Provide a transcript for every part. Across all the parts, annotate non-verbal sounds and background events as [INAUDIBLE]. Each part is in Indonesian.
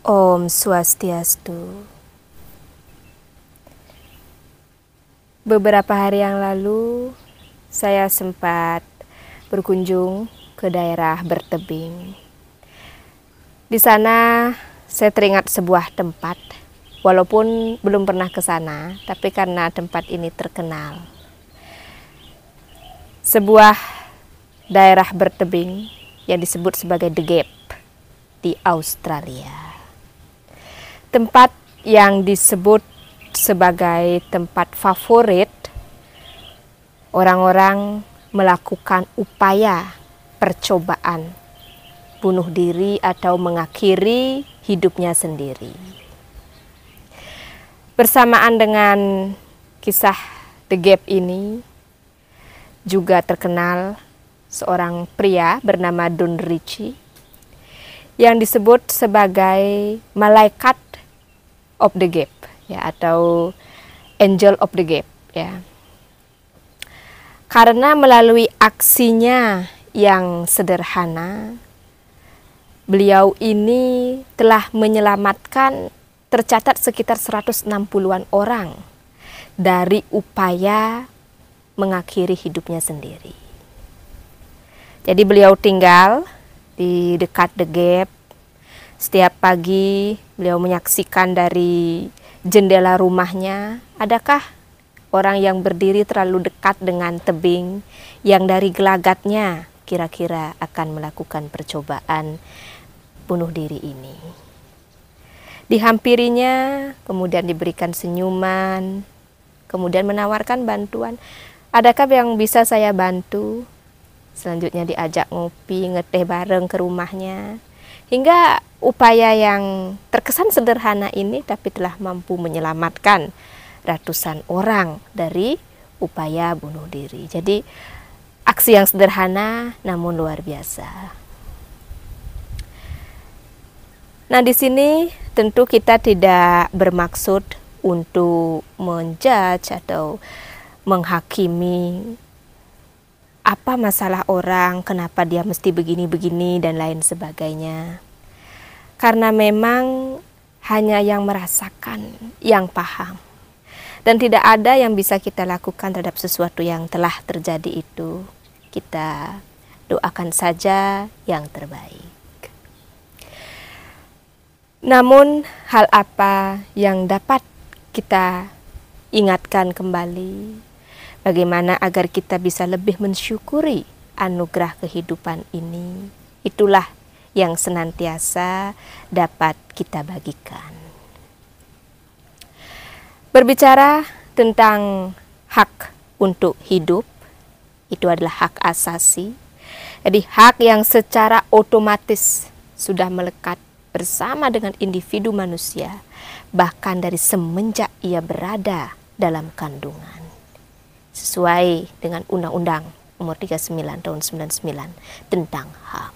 Om Swastiastu. Beberapa hari yang lalu, saya sempat berkunjung ke daerah bertebing. Di sana, saya teringat sebuah tempat, walaupun belum pernah ke sana, tapi karena tempat ini terkenal. Sebuah daerah bertebing yang disebut sebagai The Gap di Australia. Tempat yang disebut sebagai tempat favorit, orang-orang melakukan upaya percobaan bunuh diri atau mengakhiri hidupnya sendiri. Bersamaan dengan kisah The Gap ini juga terkenal seorang pria bernama Don Ritchie yang disebut sebagai malaikat of the Gap ya atau Angel of the Gap ya. Karena melalui aksinya yang sederhana, beliau ini telah menyelamatkan tercatat sekitar 160-an orang dari upaya mengakhiri hidupnya sendiri. Jadi beliau tinggal di dekat The Gap setiap pagi beliau menyaksikan dari jendela rumahnya, adakah orang yang berdiri terlalu dekat dengan tebing yang dari gelagatnya kira-kira akan melakukan percobaan bunuh diri ini. Dihampirinya, kemudian diberikan senyuman, kemudian menawarkan bantuan. Adakah yang bisa saya bantu? Selanjutnya diajak ngopi, ngeteh bareng ke rumahnya. Hingga upaya yang terkesan sederhana ini tapi telah mampu menyelamatkan ratusan orang dari upaya bunuh diri. Jadi aksi yang sederhana namun luar biasa. Nah, di sini tentu kita tidak bermaksud untuk menjudge atau menghakimi apa masalah orang, kenapa dia mesti begini-begini dan lain sebagainya. Karena memang hanya yang merasakan yang paham. Dan tidak ada yang bisa kita lakukan terhadap sesuatu yang telah terjadi itu. Kita doakan saja yang terbaik. Namun, hal apa yang dapat kita ingatkan kembali Bagaimana agar kita bisa lebih mensyukuri anugerah kehidupan ini? Itulah yang senantiasa dapat kita bagikan. Berbicara tentang hak untuk hidup, itu adalah hak asasi. Jadi hak yang secara otomatis sudah melekat bersama dengan individu manusia bahkan dari semenjak ia berada dalam kandungan sesuai dengan Undang-Undang Nomor 39 Tahun 99 tentang HAM.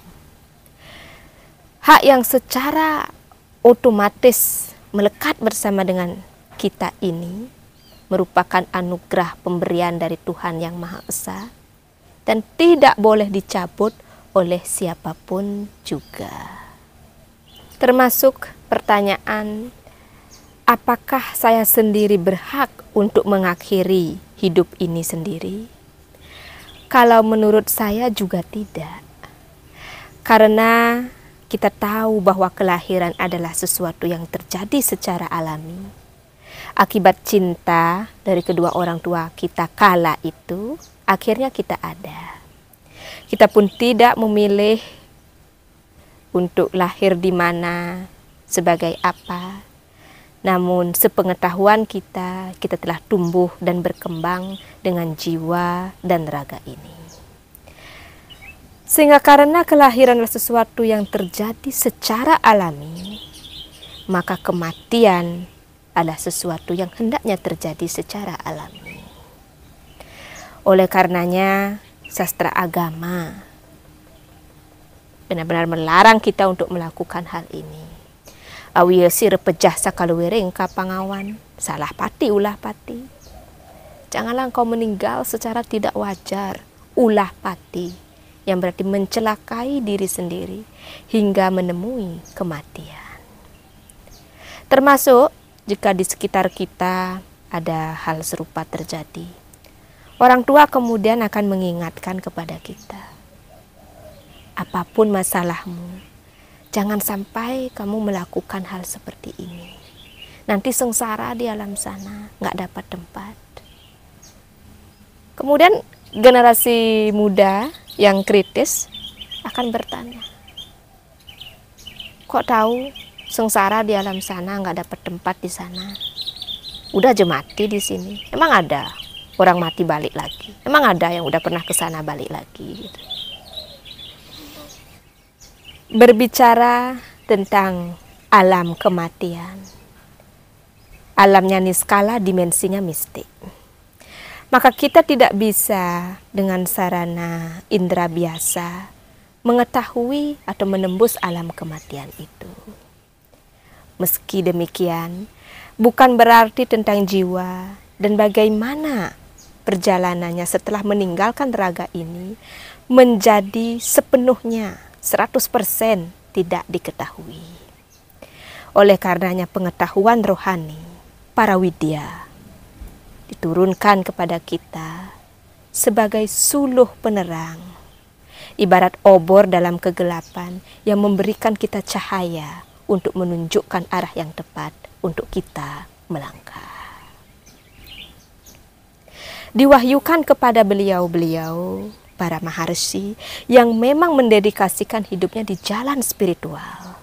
Hak yang secara otomatis melekat bersama dengan kita ini merupakan anugerah pemberian dari Tuhan Yang Maha Esa dan tidak boleh dicabut oleh siapapun juga. Termasuk pertanyaan, apakah saya sendiri berhak untuk mengakhiri hidup ini sendiri? Kalau menurut saya juga tidak. Karena kita tahu bahwa kelahiran adalah sesuatu yang terjadi secara alami. Akibat cinta dari kedua orang tua kita kala itu, akhirnya kita ada. Kita pun tidak memilih untuk lahir di mana, sebagai apa, namun sepengetahuan kita, kita telah tumbuh dan berkembang dengan jiwa dan raga ini. Sehingga karena kelahiran adalah sesuatu yang terjadi secara alami, maka kematian adalah sesuatu yang hendaknya terjadi secara alami. Oleh karenanya, sastra agama benar-benar melarang kita untuk melakukan hal ini awi sir pejah sakalwering ka pangawan salah pati ulah pati janganlah engkau meninggal secara tidak wajar ulah pati yang berarti mencelakai diri sendiri hingga menemui kematian termasuk jika di sekitar kita ada hal serupa terjadi. Orang tua kemudian akan mengingatkan kepada kita, apapun masalahmu, Jangan sampai kamu melakukan hal seperti ini. Nanti sengsara di alam sana, nggak dapat tempat. Kemudian generasi muda yang kritis akan bertanya, kok tahu sengsara di alam sana nggak dapat tempat di sana? Udah aja mati di sini. Emang ada orang mati balik lagi? Emang ada yang udah pernah ke sana balik lagi? Gitu berbicara tentang alam kematian. Alamnya niskala, dimensinya mistik. Maka kita tidak bisa dengan sarana indera biasa mengetahui atau menembus alam kematian itu. Meski demikian, bukan berarti tentang jiwa dan bagaimana perjalanannya setelah meninggalkan raga ini menjadi sepenuhnya 100% tidak diketahui. Oleh karenanya pengetahuan rohani, para widya, diturunkan kepada kita sebagai suluh penerang, ibarat obor dalam kegelapan yang memberikan kita cahaya untuk menunjukkan arah yang tepat untuk kita melangkah. Diwahyukan kepada beliau-beliau para maharshi yang memang mendedikasikan hidupnya di jalan spiritual.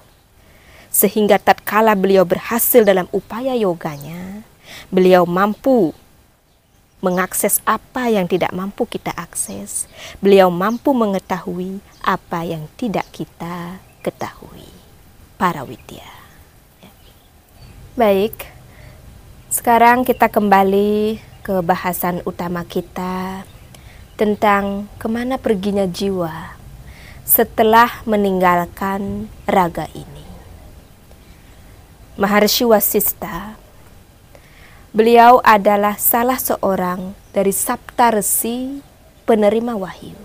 Sehingga tatkala beliau berhasil dalam upaya yoganya, beliau mampu mengakses apa yang tidak mampu kita akses. Beliau mampu mengetahui apa yang tidak kita ketahui. Para Widya. Baik, sekarang kita kembali ke bahasan utama kita tentang kemana perginya jiwa setelah meninggalkan raga ini. Maharshi Wasista, beliau adalah salah seorang dari Sabta Resi penerima wahyu.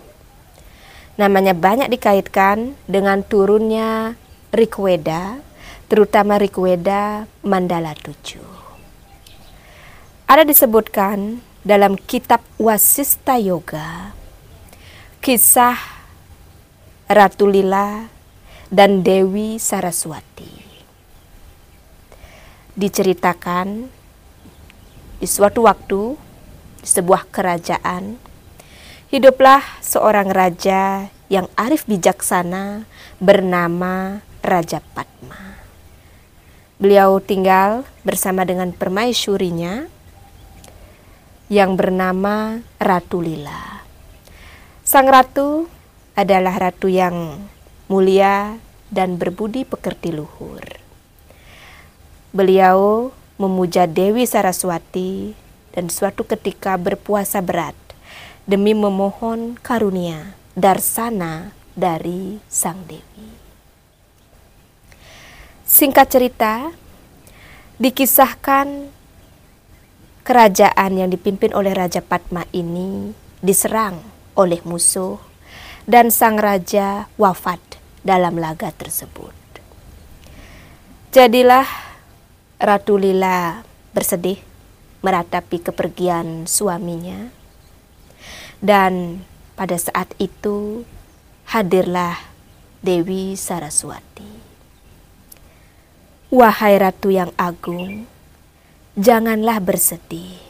Namanya banyak dikaitkan dengan turunnya Rikweda, terutama Rikweda Mandala 7. Ada disebutkan dalam kitab Wasista Yoga, kisah Ratu Lila dan Dewi Saraswati. Diceritakan di suatu waktu di sebuah kerajaan hiduplah seorang raja yang arif bijaksana bernama Raja Padma. Beliau tinggal bersama dengan permaisurinya yang bernama Ratu Lila. Sang ratu adalah ratu yang mulia dan berbudi pekerti luhur. Beliau memuja Dewi Saraswati dan suatu ketika berpuasa berat demi memohon karunia darsana dari Sang Dewi. Singkat cerita, dikisahkan kerajaan yang dipimpin oleh Raja Padma ini diserang oleh musuh dan sang raja wafat dalam laga tersebut. Jadilah Ratu Lila bersedih meratapi kepergian suaminya. Dan pada saat itu hadirlah Dewi Saraswati. Wahai ratu yang agung, janganlah bersedih.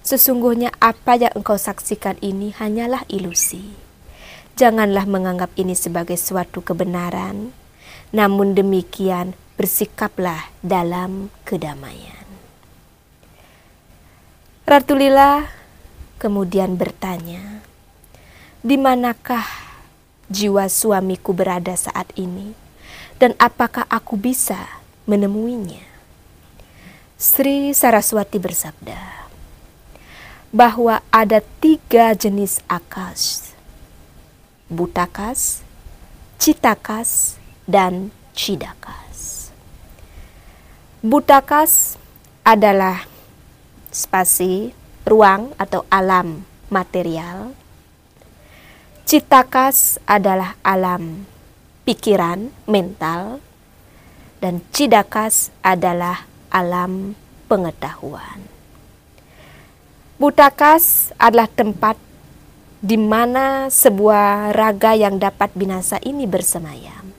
Sesungguhnya apa yang engkau saksikan ini hanyalah ilusi. Janganlah menganggap ini sebagai suatu kebenaran, namun demikian bersikaplah dalam kedamaian. Ratu Lila kemudian bertanya, "Di manakah jiwa suamiku berada saat ini, dan apakah aku bisa menemuinya?" Sri Saraswati bersabda bahwa ada tiga jenis akas, butakas, citakas, dan cidakas. Butakas adalah spasi, ruang atau alam material. Citakas adalah alam pikiran, mental. Dan cidakas adalah alam pengetahuan. Butakas adalah tempat di mana sebuah raga yang dapat binasa ini bersemayam.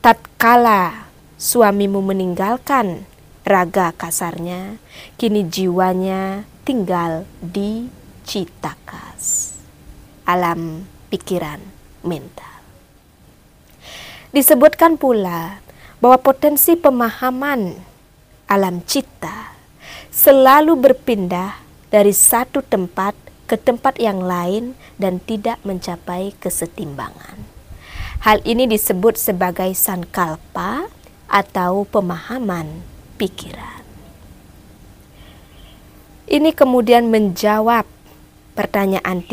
Tatkala suamimu meninggalkan raga kasarnya, kini jiwanya tinggal di citakas, alam pikiran mental. Disebutkan pula bahwa potensi pemahaman alam cipta selalu berpindah dari satu tempat ke tempat yang lain dan tidak mencapai kesetimbangan. Hal ini disebut sebagai sankalpa atau pemahaman pikiran. Ini kemudian menjawab pertanyaan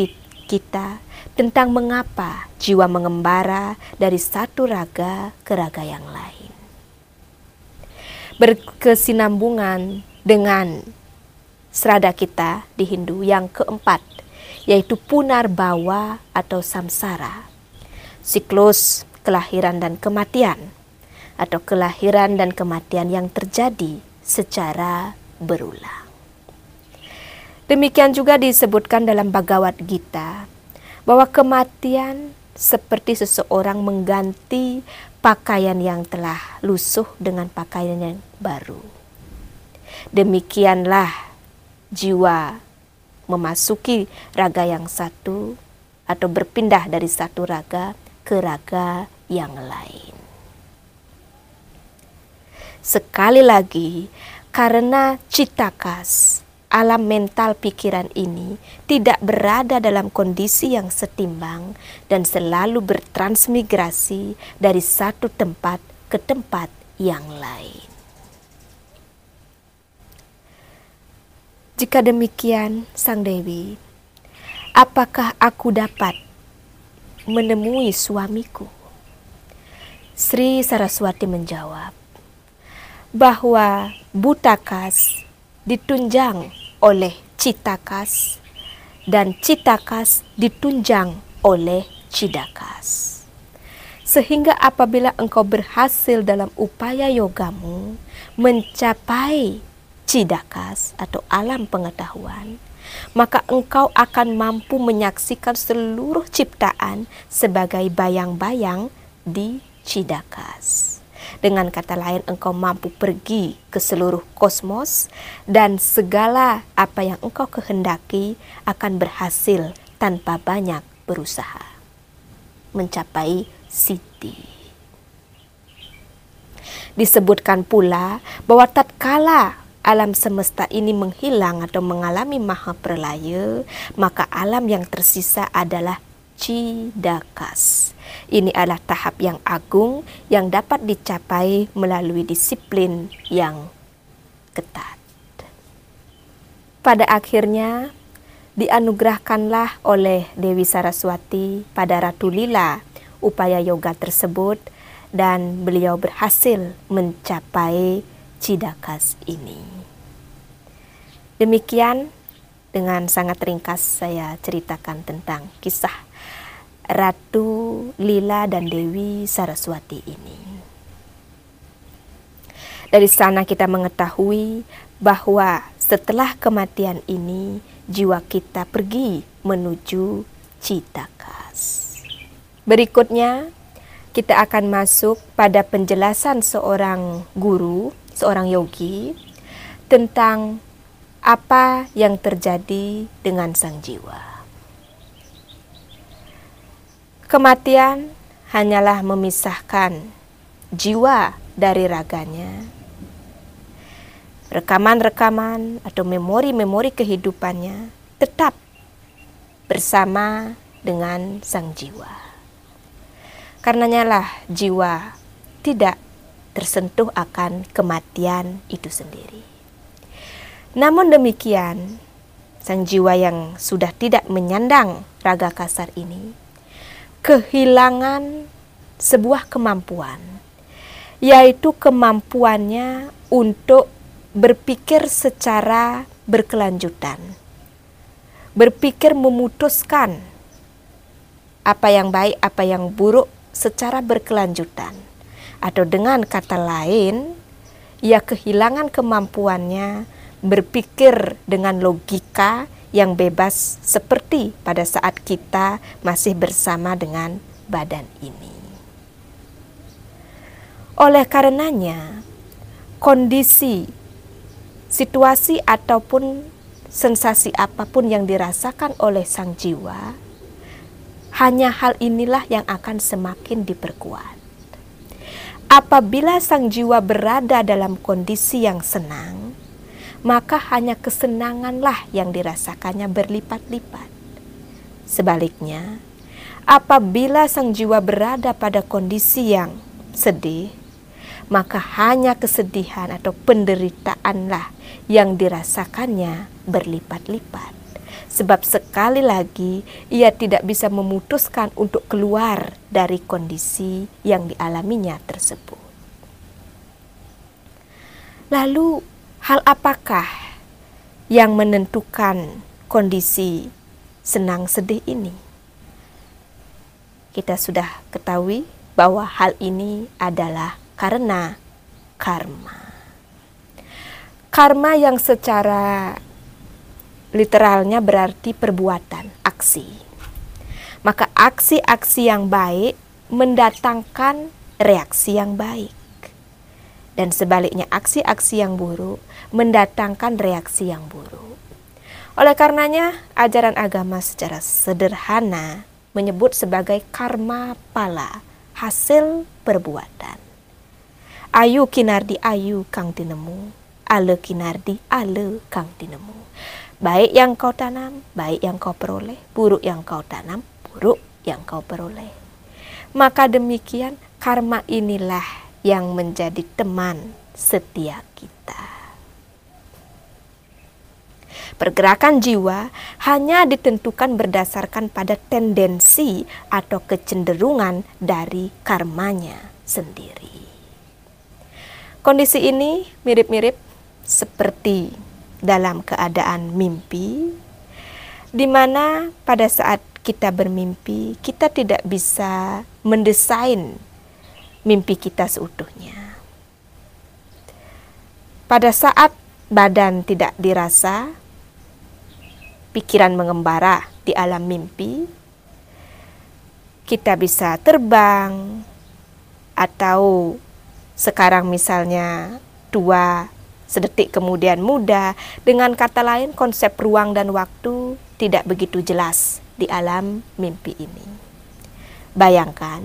kita tentang mengapa jiwa mengembara dari satu raga ke raga yang lain berkesinambungan dengan serada kita di Hindu yang keempat yaitu punar bawa atau samsara siklus kelahiran dan kematian atau kelahiran dan kematian yang terjadi secara berulang demikian juga disebutkan dalam Bhagavad Gita bahwa kematian seperti seseorang mengganti pakaian yang telah lusuh dengan pakaian yang baru. Demikianlah jiwa memasuki raga yang satu atau berpindah dari satu raga ke raga yang lain. Sekali lagi, karena cita kas, alam mental pikiran ini tidak berada dalam kondisi yang setimbang dan selalu bertransmigrasi dari satu tempat ke tempat yang lain. Jika demikian, Sang Dewi, apakah aku dapat menemui suamiku? Sri Saraswati menjawab bahwa Butakas ditunjang oleh Citakas dan Citakas ditunjang oleh Cidakas. Sehingga apabila engkau berhasil dalam upaya yogamu mencapai Cidakas atau alam pengetahuan, maka engkau akan mampu menyaksikan seluruh ciptaan sebagai bayang-bayang di Cidakas. Dengan kata lain, engkau mampu pergi ke seluruh kosmos dan segala apa yang engkau kehendaki akan berhasil tanpa banyak berusaha. Mencapai Siti. Disebutkan pula bahwa tatkala alam semesta ini menghilang atau mengalami maha perlaya, maka alam yang tersisa adalah cidakas. Ini adalah tahap yang agung yang dapat dicapai melalui disiplin yang ketat. Pada akhirnya, dianugerahkanlah oleh Dewi Saraswati pada Ratu Lila upaya yoga tersebut dan beliau berhasil mencapai cidakas ini. Demikian dengan sangat ringkas saya ceritakan tentang kisah Ratu Lila dan Dewi Saraswati ini. Dari sana kita mengetahui bahwa setelah kematian ini jiwa kita pergi menuju Citakas. Berikutnya kita akan masuk pada penjelasan seorang guru, seorang yogi tentang apa yang terjadi dengan sang jiwa. Kematian hanyalah memisahkan jiwa dari raganya. Rekaman-rekaman atau memori-memori kehidupannya tetap bersama dengan sang jiwa. Karena nyalah jiwa tidak tersentuh akan kematian itu sendiri. Namun demikian, sang jiwa yang sudah tidak menyandang raga kasar ini kehilangan sebuah kemampuan, yaitu kemampuannya untuk berpikir secara berkelanjutan, berpikir memutuskan apa yang baik, apa yang buruk secara berkelanjutan, atau dengan kata lain, ia kehilangan kemampuannya berpikir dengan logika yang bebas seperti pada saat kita masih bersama dengan badan ini. Oleh karenanya, kondisi, situasi ataupun sensasi apapun yang dirasakan oleh sang jiwa, hanya hal inilah yang akan semakin diperkuat. Apabila sang jiwa berada dalam kondisi yang senang, maka hanya kesenanganlah yang dirasakannya berlipat-lipat. Sebaliknya, apabila sang jiwa berada pada kondisi yang sedih, maka hanya kesedihan atau penderitaanlah yang dirasakannya berlipat-lipat. Sebab sekali lagi ia tidak bisa memutuskan untuk keluar dari kondisi yang dialaminya tersebut. Lalu hal apakah yang menentukan kondisi senang sedih ini? Kita sudah ketahui bahwa hal ini adalah karena karma. Karma yang secara literalnya berarti perbuatan, aksi. Maka aksi-aksi yang baik mendatangkan reaksi yang baik dan sebaliknya aksi-aksi yang buruk mendatangkan reaksi yang buruk. Oleh karenanya, ajaran agama secara sederhana menyebut sebagai karma pala, hasil perbuatan. Ayu kinardi ayu kang tinemu, ale kinardi ale kang tinemu. Baik yang kau tanam, baik yang kau peroleh, buruk yang kau tanam, buruk yang kau peroleh. Maka demikian karma inilah yang menjadi teman setia kita. Pergerakan jiwa hanya ditentukan berdasarkan pada tendensi atau kecenderungan dari karmanya sendiri. Kondisi ini mirip-mirip seperti dalam keadaan mimpi, di mana pada saat kita bermimpi, kita tidak bisa mendesain mimpi kita seutuhnya. Pada saat badan tidak dirasa, pikiran mengembara di alam mimpi, kita bisa terbang atau sekarang misalnya tua, sedetik kemudian muda. Dengan kata lain, konsep ruang dan waktu tidak begitu jelas di alam mimpi ini. Bayangkan,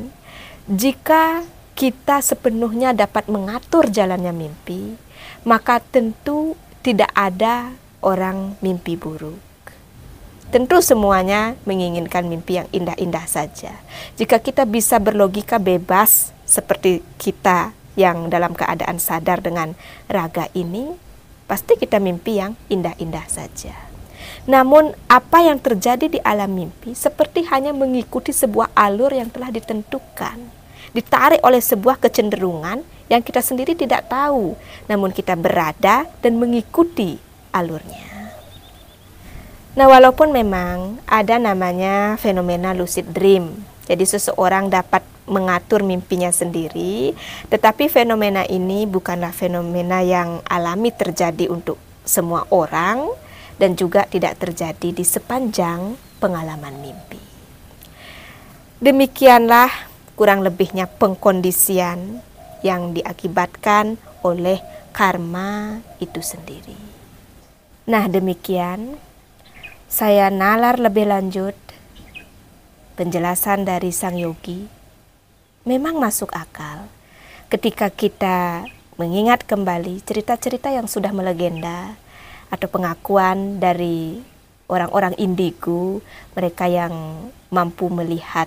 jika kita sepenuhnya dapat mengatur jalannya mimpi, maka tentu tidak ada orang mimpi buruk. Tentu semuanya menginginkan mimpi yang indah-indah saja. Jika kita bisa berlogika bebas seperti kita yang dalam keadaan sadar dengan raga ini, pasti kita mimpi yang indah-indah saja. Namun apa yang terjadi di alam mimpi seperti hanya mengikuti sebuah alur yang telah ditentukan ditarik oleh sebuah kecenderungan yang kita sendiri tidak tahu, namun kita berada dan mengikuti alurnya. Nah, walaupun memang ada namanya fenomena lucid dream, jadi seseorang dapat mengatur mimpinya sendiri, tetapi fenomena ini bukanlah fenomena yang alami terjadi untuk semua orang dan juga tidak terjadi di sepanjang pengalaman mimpi. Demikianlah kurang lebihnya pengkondisian yang diakibatkan oleh karma itu sendiri. Nah, demikian saya nalar lebih lanjut penjelasan dari sang yogi. Memang masuk akal ketika kita mengingat kembali cerita-cerita yang sudah melegenda atau pengakuan dari orang-orang indigo, mereka yang mampu melihat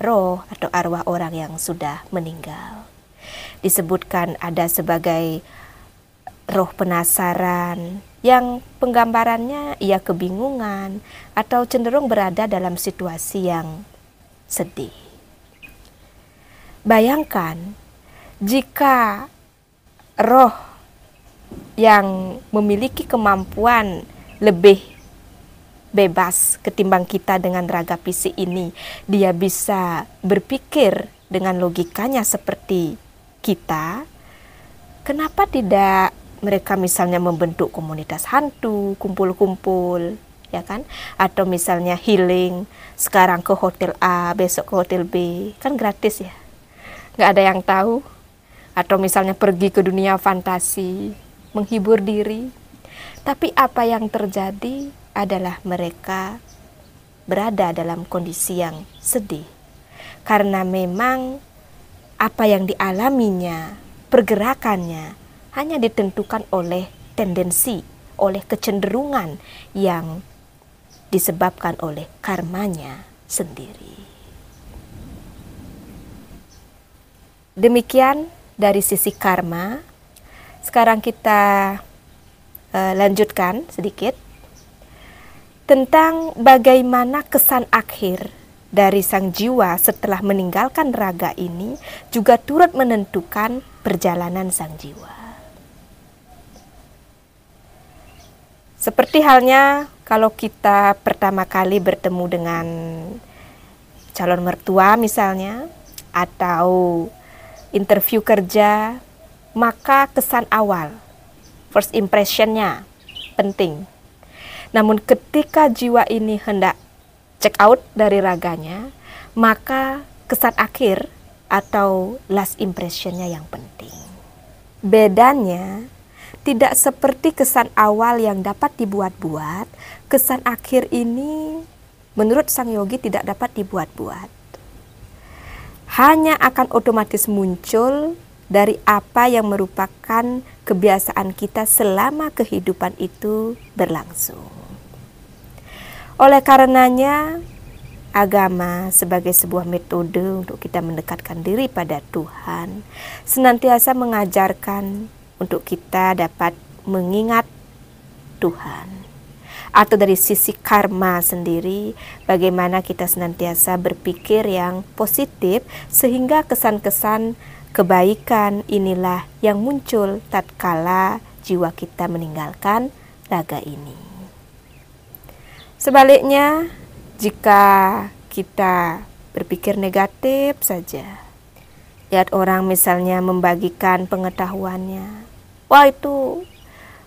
roh atau arwah orang yang sudah meninggal. Disebutkan ada sebagai roh penasaran yang penggambarannya ia kebingungan atau cenderung berada dalam situasi yang sedih. Bayangkan jika roh yang memiliki kemampuan lebih bebas ketimbang kita dengan raga PC ini. Dia bisa berpikir dengan logikanya seperti kita. Kenapa tidak mereka misalnya membentuk komunitas hantu, kumpul-kumpul, ya kan? Atau misalnya healing, sekarang ke hotel A, besok ke hotel B, kan gratis ya? Nggak ada yang tahu. Atau misalnya pergi ke dunia fantasi, menghibur diri. Tapi apa yang terjadi adalah mereka berada dalam kondisi yang sedih, karena memang apa yang dialaminya, pergerakannya hanya ditentukan oleh tendensi, oleh kecenderungan yang disebabkan oleh karmanya sendiri. Demikian dari sisi karma. Sekarang kita uh, lanjutkan sedikit tentang bagaimana kesan akhir dari sang jiwa setelah meninggalkan raga ini juga turut menentukan perjalanan sang jiwa. Seperti halnya kalau kita pertama kali bertemu dengan calon mertua misalnya atau interview kerja, maka kesan awal first impressionnya penting namun ketika jiwa ini hendak check out dari raganya, maka kesan akhir atau last impressionnya yang penting. Bedanya tidak seperti kesan awal yang dapat dibuat-buat, kesan akhir ini menurut sang yogi tidak dapat dibuat-buat. Hanya akan otomatis muncul dari apa yang merupakan kebiasaan kita selama kehidupan itu berlangsung. Oleh karenanya, agama sebagai sebuah metode untuk kita mendekatkan diri pada Tuhan senantiasa mengajarkan untuk kita dapat mengingat Tuhan atau dari sisi karma sendiri, bagaimana kita senantiasa berpikir yang positif sehingga kesan-kesan kebaikan inilah yang muncul tatkala jiwa kita meninggalkan raga ini. Sebaliknya, jika kita berpikir negatif saja, lihat orang misalnya membagikan pengetahuannya, wah itu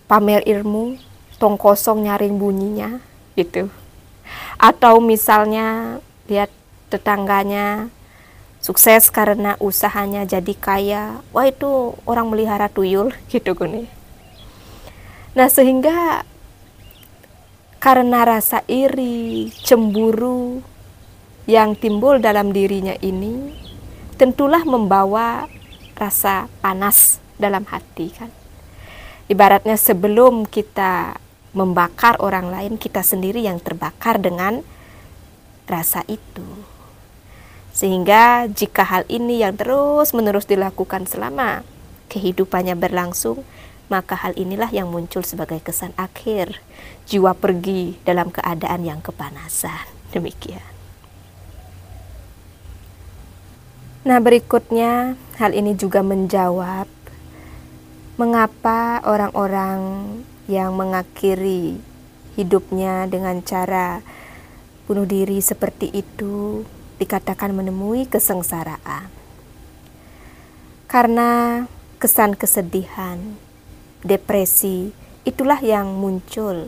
pamer ilmu, tong kosong nyaring bunyinya gitu. Atau misalnya lihat tetangganya sukses karena usahanya jadi kaya, wah itu orang melihara tuyul [LAUGHS] gitu gini. Nah sehingga karena rasa iri, cemburu yang timbul dalam dirinya ini tentulah membawa rasa panas dalam hati kan. Ibaratnya sebelum kita membakar orang lain, kita sendiri yang terbakar dengan rasa itu. Sehingga jika hal ini yang terus-menerus dilakukan selama kehidupannya berlangsung, maka hal inilah yang muncul sebagai kesan akhir jiwa pergi dalam keadaan yang kepanasan demikian Nah, berikutnya hal ini juga menjawab mengapa orang-orang yang mengakhiri hidupnya dengan cara bunuh diri seperti itu dikatakan menemui kesengsaraan. Karena kesan kesedihan depresi, itulah yang muncul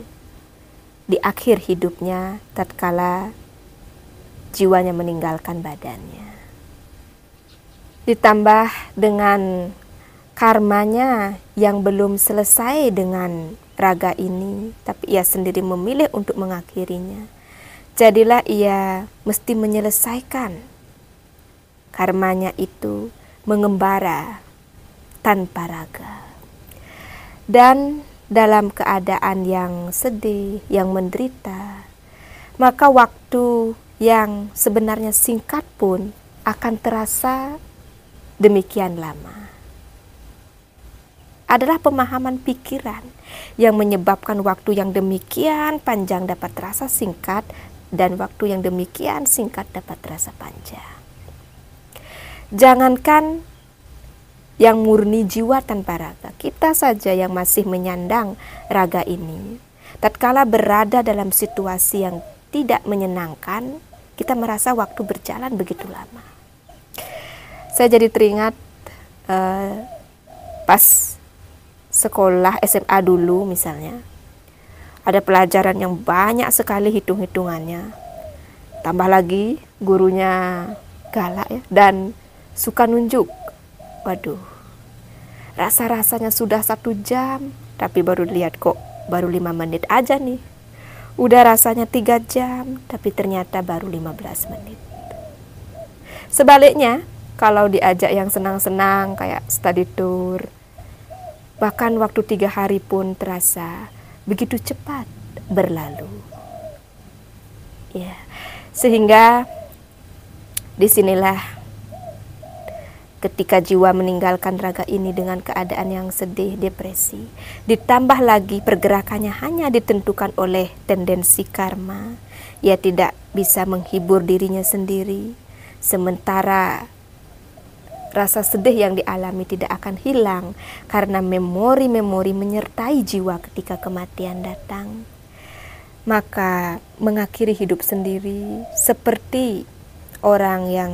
di akhir hidupnya tatkala jiwanya meninggalkan badannya. Ditambah dengan karmanya yang belum selesai dengan raga ini, tapi ia sendiri memilih untuk mengakhirinya. Jadilah ia mesti menyelesaikan karmanya itu mengembara tanpa raga dan dalam keadaan yang sedih, yang menderita, maka waktu yang sebenarnya singkat pun akan terasa demikian lama. Adalah pemahaman pikiran yang menyebabkan waktu yang demikian panjang dapat terasa singkat, dan waktu yang demikian singkat dapat terasa panjang. Jangankan yang murni jiwa tanpa raga. Kita saja yang masih menyandang raga ini. Tatkala berada dalam situasi yang tidak menyenangkan, kita merasa waktu berjalan begitu lama. Saya jadi teringat uh, pas sekolah SMA dulu misalnya. Ada pelajaran yang banyak sekali hitung-hitungannya. Tambah lagi gurunya galak ya dan suka nunjuk Waduh, rasa-rasanya sudah satu jam, tapi baru lihat kok baru lima menit aja nih. Udah rasanya tiga jam, tapi ternyata baru lima belas menit. Sebaliknya, kalau diajak yang senang-senang kayak study tour, bahkan waktu tiga hari pun terasa begitu cepat berlalu. Ya, sehingga disinilah ketika jiwa meninggalkan raga ini dengan keadaan yang sedih, depresi. Ditambah lagi pergerakannya hanya ditentukan oleh tendensi karma. Ia tidak bisa menghibur dirinya sendiri. Sementara rasa sedih yang dialami tidak akan hilang karena memori-memori menyertai jiwa ketika kematian datang. Maka mengakhiri hidup sendiri seperti orang yang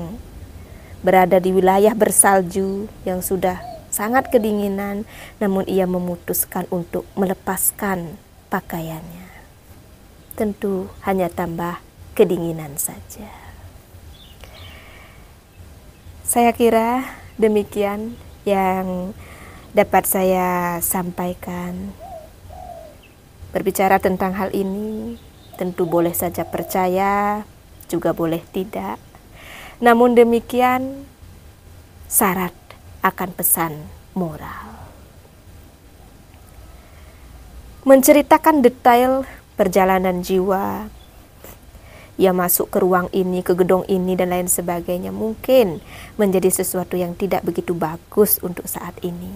berada di wilayah bersalju yang sudah sangat kedinginan, namun ia memutuskan untuk melepaskan pakaiannya. Tentu hanya tambah kedinginan saja. Saya kira demikian yang dapat saya sampaikan. Berbicara tentang hal ini, tentu boleh saja percaya, juga boleh tidak namun demikian, syarat akan pesan moral. Menceritakan detail perjalanan jiwa, ia masuk ke ruang ini, ke gedung ini, dan lain sebagainya, mungkin menjadi sesuatu yang tidak begitu bagus untuk saat ini.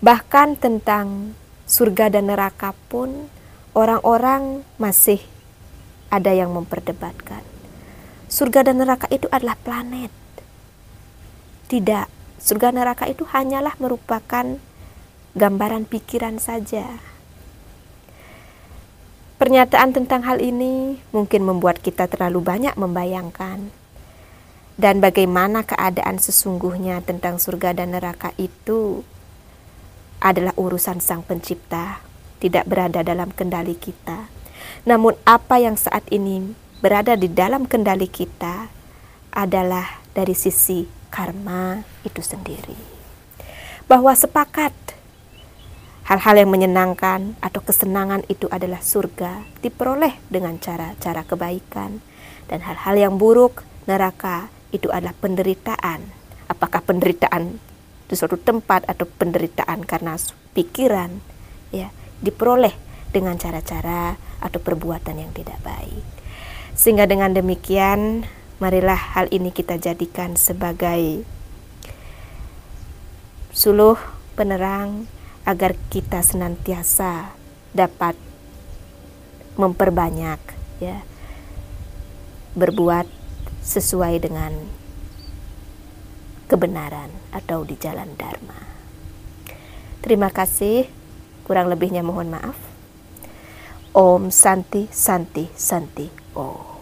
Bahkan tentang surga dan neraka pun, orang-orang masih ada yang memperdebatkan. Surga dan neraka itu adalah planet. Tidak, surga neraka itu hanyalah merupakan gambaran pikiran saja. Pernyataan tentang hal ini mungkin membuat kita terlalu banyak membayangkan. Dan bagaimana keadaan sesungguhnya tentang surga dan neraka itu adalah urusan Sang Pencipta, tidak berada dalam kendali kita. Namun, apa yang saat ini berada di dalam kendali kita adalah dari sisi karma itu sendiri. Bahwa sepakat hal-hal yang menyenangkan atau kesenangan itu adalah surga diperoleh dengan cara-cara kebaikan dan hal-hal yang buruk neraka itu adalah penderitaan. Apakah penderitaan di suatu tempat atau penderitaan karena pikiran ya diperoleh dengan cara-cara atau perbuatan yang tidak baik. Sehingga dengan demikian, marilah hal ini kita jadikan sebagai suluh penerang agar kita senantiasa dapat memperbanyak ya berbuat sesuai dengan kebenaran atau di jalan dharma. Terima kasih, kurang lebihnya mohon maaf. Om Santi Santi Santi. Oh.